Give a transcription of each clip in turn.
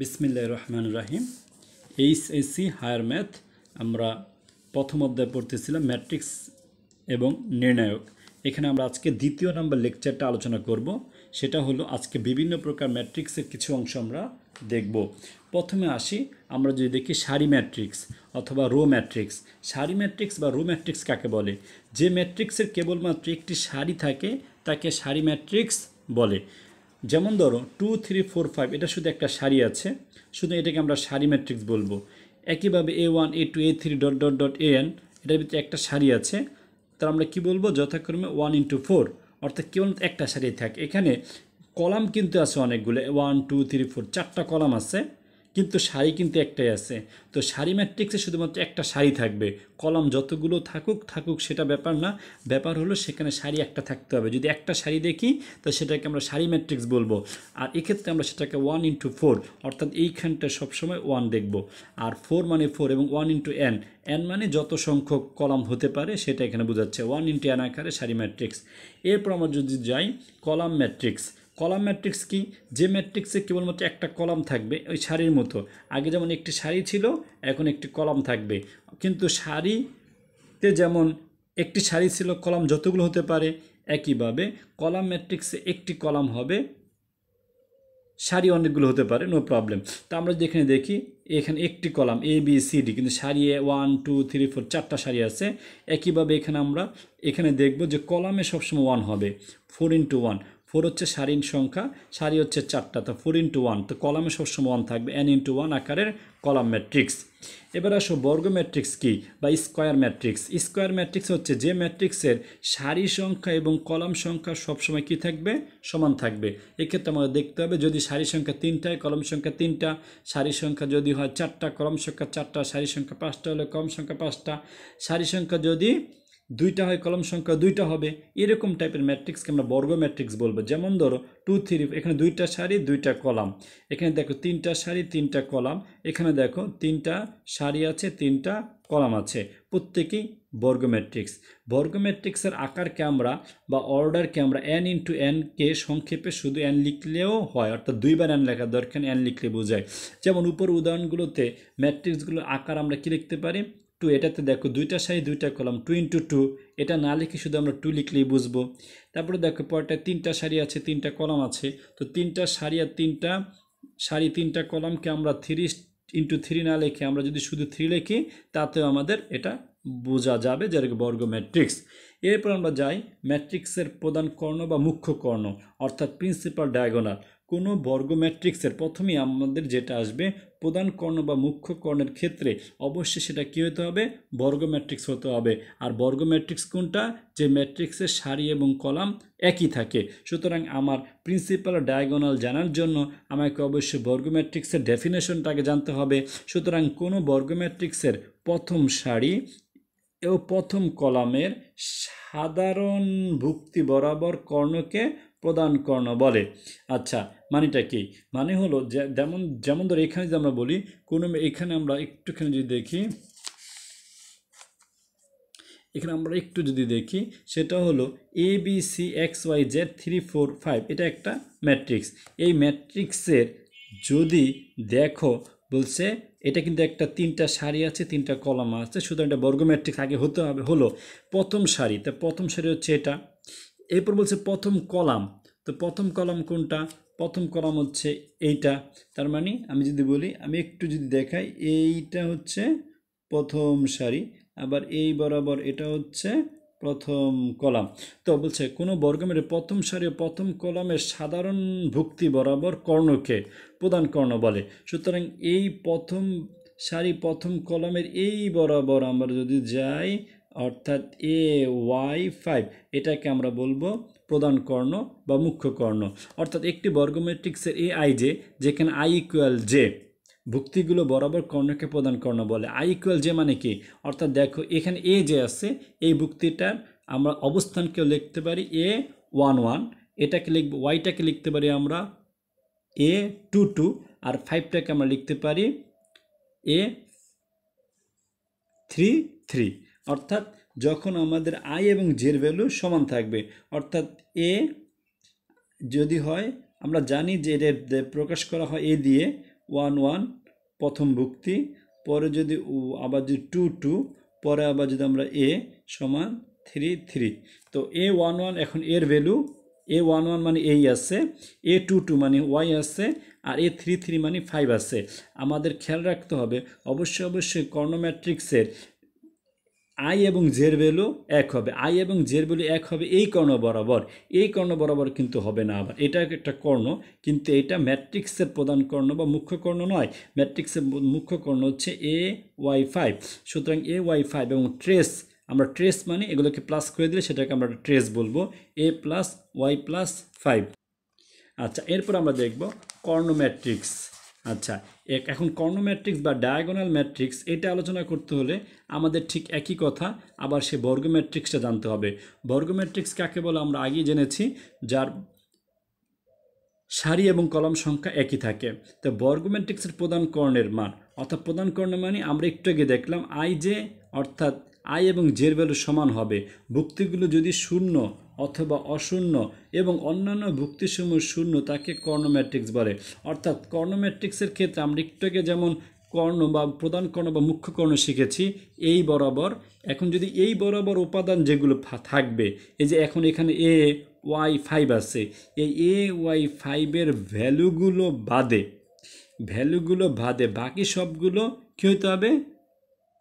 বিসমিল্লা রহমান রাহিম এইচ এসি হায়ার ম্যাথ আমরা প্রথম অধ্যায় পড়তেছিলাম ম্যাট্রিক্স এবং নির্ণায়ক এখানে আমরা আজকে দ্বিতীয় নম্বর লেকচারটা আলোচনা করব সেটা হলো আজকে বিভিন্ন প্রকার ম্যাট্রিক্সের কিছু অংশ আমরা দেখব প্রথমে আসি আমরা যদি দেখি সারি ম্যাট্রিক্স অথবা রো ম্যাট্রিক্স সারি ম্যাট্রিক্স বা রো ম্যাট্রিক্স কাকে বলে যে ম্যাট্রিক্সের কেবলমাত্র একটি সারি থাকে তাকে সারি ম্যাট্রিক্স বলে যেমন ধরো টু থ্রি ফোর ফাইভ এটা শুধু একটা সারি আছে শুধু এটাকে আমরা সারি ম্যাট্রিক্স বলবো একইভাবে A one A two A three dot dot dot A N এটার ভিতরে একটা সারি আছে তার আমরা কি বলবো যথাক্রমে ওয়ান ইন্টু ফোর অর্থাৎ কেবল একটা সারি থাক এখানে কলাম কিন্তু আছে অনেকগুলো ওয়ান টু থ্রি ফোর চারটা কলাম আছে কিন্তু শাড়ি কিন্তু একটাই আছে তো শাড়ি ম্যাট্রিক্সে শুধুমাত্র একটা শাড়ি থাকবে কলম যতগুলো থাকুক থাকুক সেটা ব্যাপার না ব্যাপার হলো সেখানে শাড়ি একটা থাকতে হবে যদি একটা শাড়ি দেখি তো সেটাকে আমরা শাড়ি ম্যাট্রিক্স বলবো আর এক্ষেত্রে আমরা সেটাকে ওয়ান ইন্টু ফোর অর্থাৎ এইখানটা সবসময় ওয়ান দেখব আর ফোর মানে ফোর এবং ওয়ান ইন্টু এন এন মানে যত সংখ্যক কলাম হতে পারে সেটা এখানে বোঝাচ্ছে ওয়ান ইন্টু এন আকারে শাড়ি ম্যাট্রিক্স এরপর আমরা যদি যাই কলাম ম্যাট্রিক্স কলাম ম্যাট্রিক্স কি যে ম্যাট্রিক্সে কেবলমাত্র একটা কলাম থাকবে ওই শাড়ির মতো আগে যেমন একটি শাড়ি ছিল এখন একটি কলাম থাকবে কিন্তু শাড়িতে যেমন একটি শাড়ি ছিল কলাম যতগুলো হতে পারে একইভাবে কলাম ম্যাট্রিক্সে একটি কলাম হবে শাড়ি অনেকগুলো হতে পারে নো প্রবলেম তো আমরা যেখানে দেখি এখানে একটি column A B C D কিন্তু শাড়ি A one two three four চারটা শাড়ি আছে একইভাবে এখানে আমরা এখানে দেখব যে কলামে সবসময় ওয়ান হবে ফোর ইন্টু ওয়ান ফোর হচ্ছে সারিন সংখ্যা সারি হচ্ছে চারটা তো ফোর ইন্টু ওয়ান তো কলামে সবসময় ওয়ান থাকবে এন ইন্টু ওয়ান আকারের কলাম ম্যাট্রিক্স এবার আসো বর্গ ম্যাট্রিক্স কি বা স্কোয়ার ম্যাট্রিক্স স্কোয়ার ম্যাট্রিক্স হচ্ছে যে ম্যাট্রিক্সের সারি সংখ্যা এবং কলাম সংখ্যা সবসময় কি থাকবে সমান থাকবে এক্ষেত্রে আমাদের দেখতে হবে যদি সারি সংখ্যা তিনটায় কলম সংখ্যা তিনটা সারি সংখ্যা যদি হয় চারটা কলম সংখ্যা চারটা সারি সংখ্যা পাঁচটা হলে কম সংখ্যা পাঁচটা সারি সংখ্যা যদি দুইটা হয় কলম সংখ্যা দুইটা হবে এরকম টাইপের ম্যাট্রিক্সকে আমরা বর্গ ম্যাট্রিক্স বলবো যেমন ধরো টু থ্রি এখানে দুইটা সারি দুইটা কলাম এখানে দেখো তিনটা সারি তিনটা কলাম এখানে দেখো তিনটা সারি আছে তিনটা কলাম আছে প্রত্যেকেই বর্গ ম্যাট্রিক্স বর্গ ম্যাট্রিক্সের আকার ক্যামেরা বা অর্ডার ক্যামেরা এন ইন্টু এনকে সংক্ষেপে শুধু এন লিখলেও হয় অর্থাৎ দুইবার এন লেখা দরকার এন লিখলে বোঝায় যেমন উপর উদাহরণগুলোতে ম্যাট্রিক্সগুলোর আকার আমরা কী লিখতে পারি টু এটাতে দেখো দুইটা সারি দুইটা কলাম টু ইন্টু টু এটা না লিখে শুধু আমরা টু লিখলেই বুঝবো তারপরে দেখো পরটায় তিনটা সারি আছে তিনটা কলাম আছে তো তিনটা সারি আর তিনটা সারি তিনটা কলামকে আমরা থ্রি ইন্টু থ্রি না লিখে আমরা যদি শুধু থ্রি লিখি তাতেও আমাদের এটা বোঝা যাবে যেরকম বর্গ ম্যাট্রিক্স এরপর আমরা যাই ম্যাট্রিক্সের প্রধান কর্ণ বা মুখ্য কর্ণ অর্থাৎ প্রিন্সিপাল ডায়াগোনাল কোনো বর্গ ম্যাট্রিক্সের প্রথমেই আমাদের যেটা আসবে প্রধান কর্ণ বা মুখ্য কর্ণের ক্ষেত্রে অবশ্যই সেটা কী হতে হবে বর্গ ম্যাট্রিক্স হতে হবে আর বর্গ ম্যাট্রিক্স কোনটা যে ম্যাট্রিক্সের সারি এবং কলাম একই থাকে সুতরাং আমার প্রিন্সিপাল ডায়াগোনাল জানার জন্য আমাকে অবশ্যই বর্গ ম্যাট্রিক্সের ডেফিনেশনটাকে জানতে হবে সুতরাং কোনো বর্গ ম্যাট্রিক্সের প্রথম সারি ও প্রথম কলামের সাধারণ ভুক্তি বরাবর কর্ণকে প্রদান কর্ণ বলে আচ্ছা মানিটা কি মানে হলো যেমন যেমন ধর এখানে যদি আমরা বলি কোনো এখানে আমরা একটুখানি যদি দেখি এখানে আমরা একটু যদি দেখি সেটা হলো A B C X Y Z three four five এটা একটা ম্যাট্রিক্স এই ম্যাট্রিক্সের যদি দেখো বলছে এটা কিন্তু একটা তিনটা শাড়ি আছে তিনটা কলাম আছে সুতরাং এটা বর্গ ম্যাট্রিক্স আগে হতে হবে হলো প্রথম শাড়ি তা প্রথম শাড়ি হচ্ছে এটা এরপর বলছে প্রথম কলাম তো প্রথম কলাম কোনটা প্রথম কলাম হচ্ছে এইটা তার মানে আমি যদি বলি আমি একটু যদি দেখাই এইটা হচ্ছে প্রথম সারি আবার এই বরাবর এটা হচ্ছে প্রথম কলাম তো বলছে কোনো বর্গমের প্রথম সারি প্রথম কলামের সাধারণ ভুক্তি বরাবর কর্ণকে প্রধান কর্ণ বলে সুতরাং এই প্রথম সারি প্রথম কলামের এই বরাবর আমরা যদি যাই অর্থাৎ এ ওয়াই ফাইভ এটাকে আমরা বলবো প্রধান কর্ণ বা মুখ্য কর্ণ অর্থাৎ একটি বর্গমেট্রিক্সের এ আই জে যেখানে আই ইকুয়াল জে ভুক্তিগুলো বরাবর কর্ণকে প্রদান কর্ণ বলে আই ইকুয়াল জে মানে কি অর্থাৎ দেখো এখানে এ যে আছে এই ভুক্তিটার আমরা অবস্থানকেও লিখতে পারি এ ওয়ান ওয়ান এটাকে লিখব ওয়াইটাকে লিখতে পারি আমরা এ টু টু আর ফাইভটাকে আমরা লিখতে পারি এ থ্রি থ্রি অর্থাৎ যখন আমাদের আই এবং জের ভ্যালু সমান থাকবে অর্থাৎ এ যদি হয় আমরা জানি যে এটা প্রকাশ করা হয় এ দিয়ে ওয়ান ওয়ান প্রথম ভুক্তি পরে যদি আবার যদি টু টু পরে আবার যদি আমরা এ সমান থ্রি থ্রি তো এ ওয়ান ওয়ান এখন এর ভ্যালু এ ওয়ান ওয়ান মানে এই আছে এ টু টু মানে ওয়াই আছে আর এ থ্রি থ্রি মানে ফাইভ আছে আমাদের খেয়াল রাখতে হবে অবশ্যই অবশ্যই ম্যাট্রিক্সের আই এবং জের ভ্যালু এক হবে আই এবং জের ভ্যালু এক হবে এই কর্ণ বরাবর এই কর্ণ বরাবর কিন্তু হবে না আবার এটা একটা কর্ণ কিন্তু এটা ম্যাট্রিক্সের প্রধান কর্ণ বা মুখ্য কর্ণ নয় ম্যাট্রিক্সের মুখ্য কর্ণ হচ্ছে এ ওয়াই ফাইভ সুতরাং এ ওয়াই ফাইভ এবং ট্রেস আমরা ট্রেস মানে এগুলোকে প্লাস করে দিলে সেটাকে আমরা ট্রেস বলবো A plus Y plus five আচ্ছা এরপর আমরা দেখব কর্ণ ম্যাট্রিক্স আচ্ছা এক এখন কর্ণ ম্যাট্রিক্স বা ডায়াগোনাল ম্যাট্রিক্স এটা আলোচনা করতে হলে আমাদের ঠিক একই কথা আবার সে বর্গ ম্যাট্রিক্সটা জানতে হবে বর্গ ম্যাট্রিক্স কাকে বলে আমরা আগেই জেনেছি যার সারি এবং কলম সংখ্যা একই থাকে তো বর্গ ম্যাট্রিক্সের প্রধান কর্ণের মান অর্থাৎ প্রধান কর্ণ মানে আমরা একটু আগে দেখলাম আই যে অর্থাৎ আই এবং জের ভ্যালু সমান হবে ভুক্তিগুলো যদি শূন্য অথবা অশূন্য এবং অন্যান্য ভুক্তিসমূহ শূন্য তাকে কর্ণম্যাট্রিক্স বলে অর্থাৎ কর্ণম্যাট্রিক্সের ক্ষেত্রে আমরা একটুকে যেমন কর্ণ বা প্রধান কর্ণ বা মুখ্য কর্ণ শিখেছি এই বরাবর এখন যদি এই বরাবর উপাদান যেগুলো থাকবে এই যে এখন এখানে এ ওয়াই ফাইভ আছে এই এ ওয়াই ফাইভের ভ্যালুগুলো বাদে ভ্যালুগুলো বাদে বাকি সবগুলো কী হতে হবে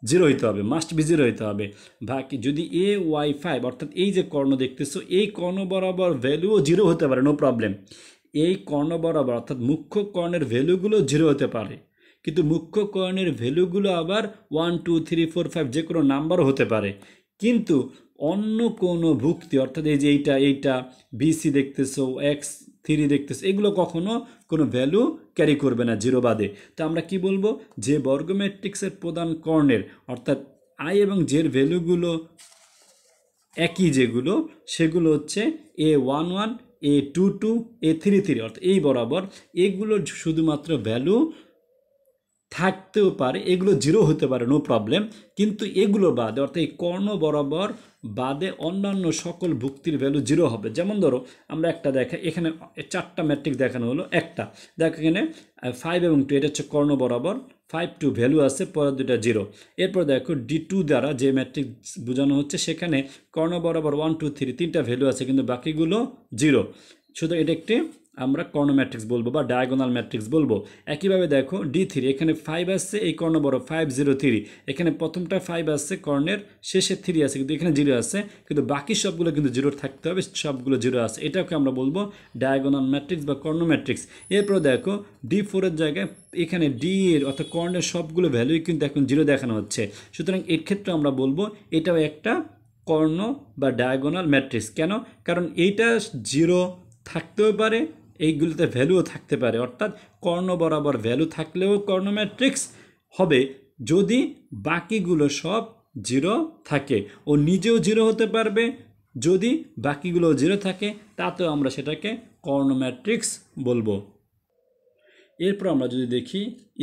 জিরো হইতে হবে মাস্ট বি জিরো হইতে হবে বাকি যদি এ ওয়াই ফাইভ অর্থাৎ এই যে কর্ণ দেখতেছো এই কর্ণ বরাবর ভ্যালুও জিরো হতে পারে নো প্রবলেম এই কর্ণ বরাবর অর্থাৎ মুখ্য কর্ণের ভ্যালুগুলো জিরো হতে পারে কিন্তু মুখ্য কর্ণের ভ্যালুগুলো আবার one two three four five যে কোনো নাম্বারও হতে পারে কিন্তু অন্য কোনো ভুক্তি অর্থাৎ এই যে এইটা এইটা বিসি দেখতেছো এক্স থ্রি দেখতেছো এগুলো কখনো কোনো ভ্যালু ক্যারি করবে না জিরো বাদে তো আমরা কি বলবো যে বর্গ ম্যাট্রিক্সের প্রধান কর্ণের অর্থাৎ আই এবং জের ভ্যালুগুলো একই যেগুলো সেগুলো হচ্ছে A one one A two two A three three অর্থাৎ এই বরাবর এগুলোর শুধুমাত্র ভ্যালু থাকতেও পারে এগুলো জিরো হতে পারে নো প্রবলেম কিন্তু এগুলো বাদে অর্থাৎ এই কর্ণ বরাবর বাদে অন্যান্য সকল ভুক্তির ভ্যালু জিরো হবে যেমন ধরো আমরা একটা দেখা এখানে চারটা ম্যাট্রিক দেখানো হলো একটা দেখো এখানে ফাইভ এবং টু এটা হচ্ছে কর্ণ বরাবর ফাইভ টু ভ্যালু আছে পরের দুটা জিরো এরপর দেখো ডি টু দ্বারা যে ম্যাট্রিক বোঝানো হচ্ছে সেখানে কর্ণ বরাবর ওয়ান টু থ্রি তিনটা ভ্যালু আছে কিন্তু বাকিগুলো জিরো শুধু এটা একটি আমরা কর্ণ ম্যাট্রিক্স বলবো বা ডায়াগোনাল ম্যাট্রিক্স বলবো একইভাবে দেখো ডি থ্রি এখানে ফাইভ আসছে এই কর্ণ বড় ফাইভ জিরো থ্রি এখানে প্রথমটা ফাইভ আসছে কর্ণের শেষে থ্রি আছে কিন্তু এখানে জিরো আছে কিন্তু বাকি সবগুলো কিন্তু জিরো থাকতে হবে সবগুলো জিরো আছে এটাকে আমরা বলবো ডায়াগোনাল ম্যাট্রিক্স বা কর্ণ ম্যাট্রিক্স এরপর দেখো ডি ফোরের জায়গায় এখানে ডি এর অর্থাৎ কর্ণের সবগুলো ভ্যালুই কিন্তু এখন জিরো দেখানো হচ্ছে সুতরাং এর ক্ষেত্রে আমরা বলবো এটাও একটা কর্ণ বা ডায়াগোনাল ম্যাট্রিক্স কেন কারণ এইটা জিরো থাকতেও পারে এইগুলোতে ভ্যালুও থাকতে পারে অর্থাৎ কর্ণ বরাবর ভ্যালু থাকলেও কর্ণ ম্যাট্রিক্স হবে যদি বাকিগুলো সব জিরো থাকে ও নিজেও জিরো হতে পারবে যদি বাকিগুলো জিরো থাকে তাতেও আমরা সেটাকে কর্ণ ম্যাট্রিক্স বলবো এরপর আমরা যদি দেখি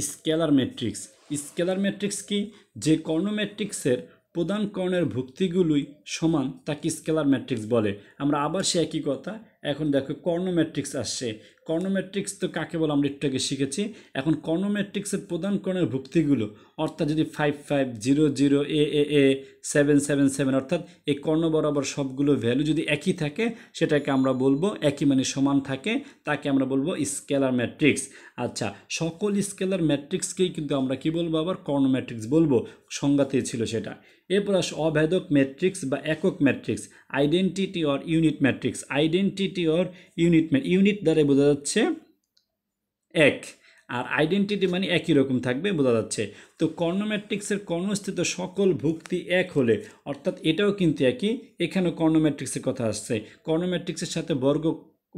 স্কেলার ম্যাট্রিক্স স্কেলার ম্যাট্রিক্স কি যে কর্ণ ম্যাট্রিক্সের প্রধান কর্ণের ভুক্তিগুলোই সমান তাকে স্কেলার ম্যাট্রিক্স বলে আমরা আবার সে একই কথা এখন দেখো কর্ণ ম্যাট্রিক্স আসছে কর্ণ ম্যাট্রিক্স তো কাকে বলো আমরা একটু আগে শিখেছি এখন কর্ণ ম্যাট্রিক্সের প্রধান কর্ণের ভুক্তিগুলো অর্থাৎ যদি five five zero zero A A A seven seven seven অর্থাৎ এই কর্ণ বরাবর সবগুলো ভ্যালু যদি একই থাকে সেটাকে আমরা বলবো একই মানে সমান থাকে তাকে আমরা বলবো স্কেলার ম্যাট্রিক্স আচ্ছা সকল স্কেলার ম্যাট্রিক্সকেই কিন্তু আমরা কি বলবো আবার কর্ণ ম্যাট্রিক্স বলবো সংজ্ঞাতে ছিল সেটা এরপর আস অভেদক ম্যাট্রিক্স বা একক matrix identity or unit matrix identity identity or unit মানে ইউনিট দ্বারাই বোঝা যাচ্ছে এক আর আইডেন্টিটি মানে একই রকম থাকবে বোঝা যাচ্ছে তো কর্ণ ম্যাট্রিক্সের কর্ণস্থিত সকল ভুক্তি এক হলে অর্থাৎ এটাও কিন্তু একই এখানেও কর্ণ কথা আসছে কর্ণ সাথে বর্গ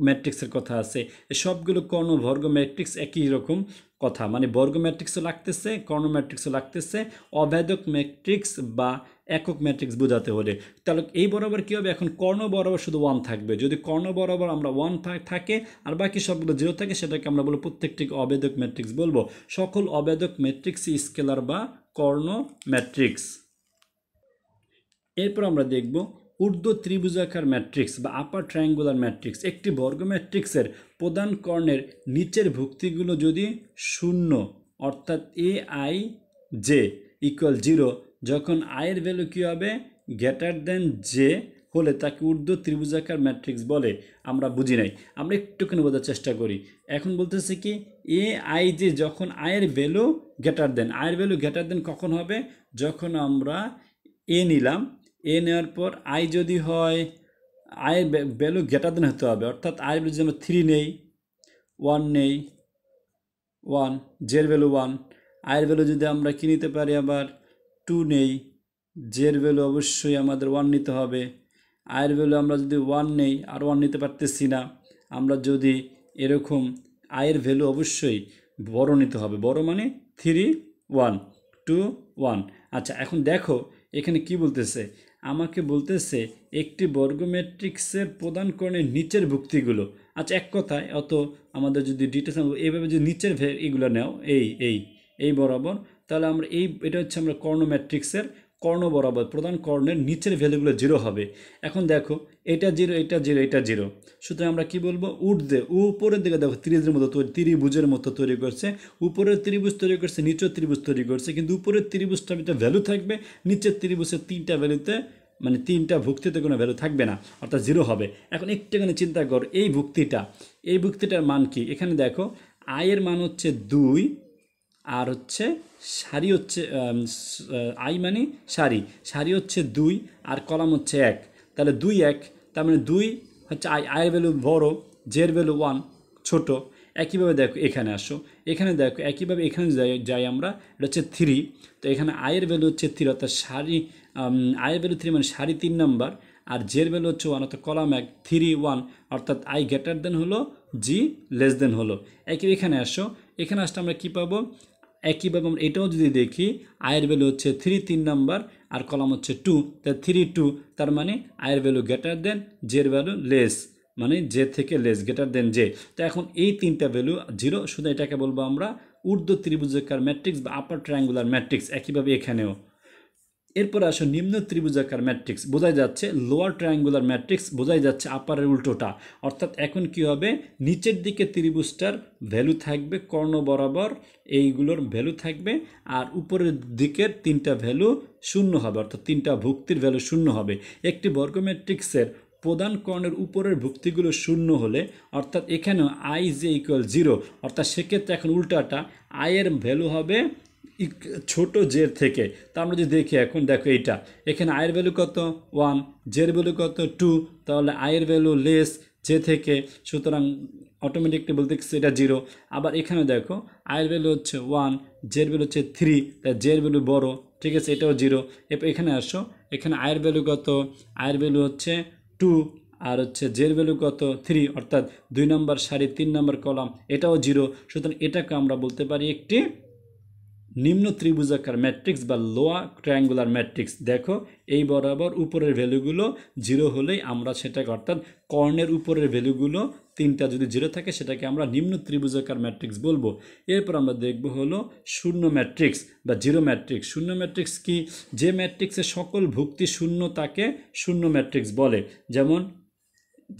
ম্যাট্রিক্সের কথা আছে সবগুলো কর্ণ বর্গ ম্যাট্রিক্স একই রকম কথা মানে বর্গ ম্যাট্রিক্সও লাগতেছে কর্ণ ম্যাট্রিক্সও লাগতেছে অবেদক ম্যাট্রিক্স বা একক ম্যাট্রিক্স বোঝাতে হলে তাহলে এই বরাবর কী হবে এখন কর্ণ বরাবর শুধু ওয়ান থাকবে যদি কর্ণ বরাবর আমরা ওয়ান থাকে আর বাকি সবগুলো জিরো থাকে সেটাকে আমরা বলবো প্রত্যেকটি অবেদক ম্যাট্রিক্স বলবো সকল অবেদক ম্যাট্রিক্সই স্কেলার বা কর্ণ ম্যাট্রিক্স এরপর আমরা দেখব ঊর্ধ্ব ত্রিভুজাকার ম্যাট্রিক্স বা আপার ট্রায়াঙ্গুলার ম্যাট্রিক্স একটি বর্গ ম্যাট্রিক্সের প্রধান কর্ণের নিচের ভুক্তিগুলো যদি শূন্য অর্থাৎ a I j equal zero যখন আয়ের ভ্যালু কী হবে গ্রেটার দেন জে হলে তাকে ঊর্ধ্ব ত্রিভুজাকার ম্যাট্রিক্স বলে আমরা বুঝি নাই আমরা একটুখানি বোঝার চেষ্টা করি এখন বলতেছে কি এ আই জে যখন আয়ের ভ্যালু গ্রেটার দেন আয়ের ভ্যালু গ্রেটার দেন কখন হবে যখন আমরা এ নিলাম এ নেওয়ার পর আয় যদি হয় আয়ের ভ্যালু গ্রেটার দেন হতে হবে অর্থাৎ আয়ের ভ্যালু যদি থ্রি নেই ওয়ান নেই ওয়ান জের ভ্যালু ওয়ান আয়ের ভ্যালু যদি আমরা কী নিতে পারি আবার টু নেই জের ভ্যালু অবশ্যই আমাদের ওয়ান নিতে হবে আয়ের ভ্যালু আমরা যদি ওয়ান নেই আর ওয়ান নিতে পারতেছি না আমরা যদি এরকম আয়ের ভ্যালু অবশ্যই বড় নিতে হবে বড় মানে থ্রি ওয়ান টু ওয়ান আচ্ছা এখন দেখো এখানে কি বলতেছে আমাকে বলতেছে একটি বর্গ ম্যাট্রিক্সের প্রদান করেন নিচের ভুক্তিগুলো আচ্ছা এক কথায় অত আমাদের যদি ডিটেলস এইভাবে যদি নিচের এগুলো নেও এই এই এই বরাবর তাহলে আমরা এই এটা হচ্ছে আমরা কর্ণ ম্যাট্রিক্সের কর্ণ বরাবর প্রধান কর্ণের নিচের ভ্যালুগুলো জিরো হবে এখন দেখো এটা জিরো এটা জিরো এটা জিরো সুতরাং আমরা কি বলবো উর্ধে উপরের দিকে দেখো ত্রিজের মতো ত্রিভুজের মতো তৈরি করছে উপরের ত্রিভুজ তৈরি করছে নিচের ত্রিভুজ তৈরি করছে কিন্তু উপরের ত্রিভুজটা ভিতরে ভ্যালু থাকবে নিচের ত্রিভুজের তিনটা ভ্যালুতে মানে তিনটা ভুক্তিতে কোনো ভ্যালু থাকবে না অর্থাৎ জিরো হবে এখন একটুখানি চিন্তা কর এই ভুক্তিটা এই ভুক্তিটার মান কি এখানে দেখো আয়ের মান হচ্ছে দুই আর হচ্ছে সারি হচ্ছে আই মানে সারি সারি হচ্ছে দুই আর কলাম হচ্ছে এক তাহলে দুই এক তার মানে দুই হচ্ছে আই আয়ের ভ্যালু বড়ো জের ভ্যালু ওয়ান ছোট একইভাবে দেখো এখানে আসো এখানে দেখো একইভাবে এখানে যাই আমরা এটা হচ্ছে থ্রি তো এখানে আয়ের ভ্যালু হচ্ছে থ্রি অর্থাৎ সারি আয়ের ভ্যালু থ্রি মানে সারি তিন নাম্বার আর জের ভ্যালু হচ্ছে ওয়ান অর্থাৎ কলাম এক থ্রি ওয়ান অর্থাৎ আই গ্রেটার দেন হলো জি লেস দেন হলো একই এখানে আসো এখানে আসতে আমরা কী পাবো একইভাবে আমরা এটাও যদি দেখি আয়ের ভ্যালু হচ্ছে থ্রি তিন নাম্বার আর কলাম হচ্ছে টু তাই থ্রি টু তার মানে আয়ের ভ্যালু গ্রেটার দেন জের ভ্যালু লেস মানে জে থেকে লেস গ্রেটার দেন জে তো এখন এই তিনটা ভ্যালু জিরো শুধু এটাকে বলবো আমরা ঊর্ধ্ব ত্রিভুজকার ম্যাট্রিক্স বা আপার ট্রায়াঙ্গুলার ম্যাট্রিক্স একইভাবে এখানেও এরপর আসো নিম্ন ত্রিভুজাকার ম্যাট্রিক্স বোঝাই যাচ্ছে লোয়ার ট্রায়াঙ্গুলার ম্যাট্রিক্স বোঝাই যাচ্ছে আপারের উল্টোটা অর্থাৎ এখন কি হবে নিচের দিকে ত্রিভুজটার ভ্যালু থাকবে কর্ণ বরাবর এইগুলোর ভ্যালু থাকবে আর উপরের দিকের তিনটা ভ্যালু শূন্য হবে অর্থাৎ তিনটা ভুক্তির ভ্যালু শূন্য হবে একটি বর্গ ম্যাট্রিক্সের প্রধান কর্ণের উপরের ভুক্তিগুলো শূন্য হলে অর্থাৎ এখানেও আই যে ইকুয়াল জিরো অর্থাৎ সেক্ষেত্রে এখন উল্টাটা আয়ের ভ্যালু হবে ছোট জের থেকে তা আমরা যদি দেখি এখন দেখো এইটা এখানে আয়ের ভ্যালু কত ওয়ান জের ভ্যালু কত টু তাহলে আয়ের ভ্যালু লেস জে থেকে সুতরাং অটোমেটিকলি বলতে এটা জিরো আবার এখানে দেখো আয়ের ভ্যালু হচ্ছে ওয়ান জের ভ্যালু হচ্ছে থ্রি তাই জের ভ্যালু বড় ঠিক আছে এটাও জিরো এরপর এখানে আসো এখানে আয়ের ভ্যালু কত আয়ের ভ্যালু হচ্ছে টু আর হচ্ছে জের ভ্যালু কত থ্রি অর্থাৎ দুই নম্বর সারি তিন নম্বর কলাম এটাও জিরো সুতরাং এটাকে আমরা বলতে পারি একটি নিম্ন ত্রিভুজাকার ম্যাট্রিক্স বা লোয়া ট্রায়াঙ্গুলার ম্যাট্রিক্স দেখো এই বরাবর উপরের ভ্যালুগুলো জিরো হলেই আমরা সেটাকে অর্থাৎ কর্ণের উপরের ভ্যালুগুলো তিনটা যদি জিরো থাকে সেটাকে আমরা নিম্ন ত্রিভুজাকার ম্যাট্রিক্স বলবো এরপর আমরা দেখব হলো শূন্য ম্যাট্রিক্স বা জিরো ম্যাট্রিক্স শূন্য ম্যাট্রিক্স কি যে ম্যাট্রিক্সে সকল ভুক্তি শূন্য তাকে শূন্য ম্যাট্রিক্স বলে যেমন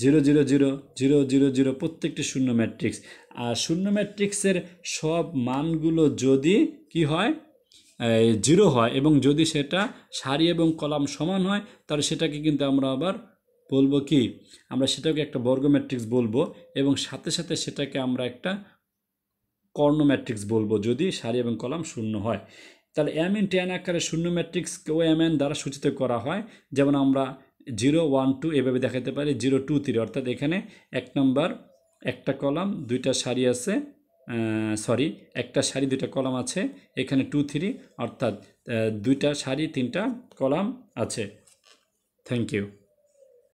zero zero zero zero zero zero প্রত্যেকটি শূন্য ম্যাট্রিক্স আর শূন্য ম্যাট্রিক্সের সব মানগুলো যদি কি হয় জিরো হয় এবং যদি সেটা সারি এবং কলাম সমান হয় তাহলে সেটাকে কিন্তু আমরা আবার বলবো কি আমরা সেটাকে একটা বর্গ ম্যাট্রিক্স বলবো এবং সাথে সাথে সেটাকে আমরা একটা কর্ণ ম্যাট্রিক্স বলবো যদি সারি এবং কলাম শূন্য হয় তাহলে এম ইন টেন আকারে শূন্য ও এম এন দ্বারা সূচিত করা হয় যেমন আমরা জিরো ওয়ান টু এভাবে দেখাতে পারি জিরো টু থ্রি অর্থাৎ এখানে এক নম্বর একটা কলাম দুইটা সারি আছে সরি একটা সারি দুইটা কলাম আছে এখানে টু থ্রি অর্থাৎ দুইটা সারি তিনটা কলাম আছে থ্যাংক ইউ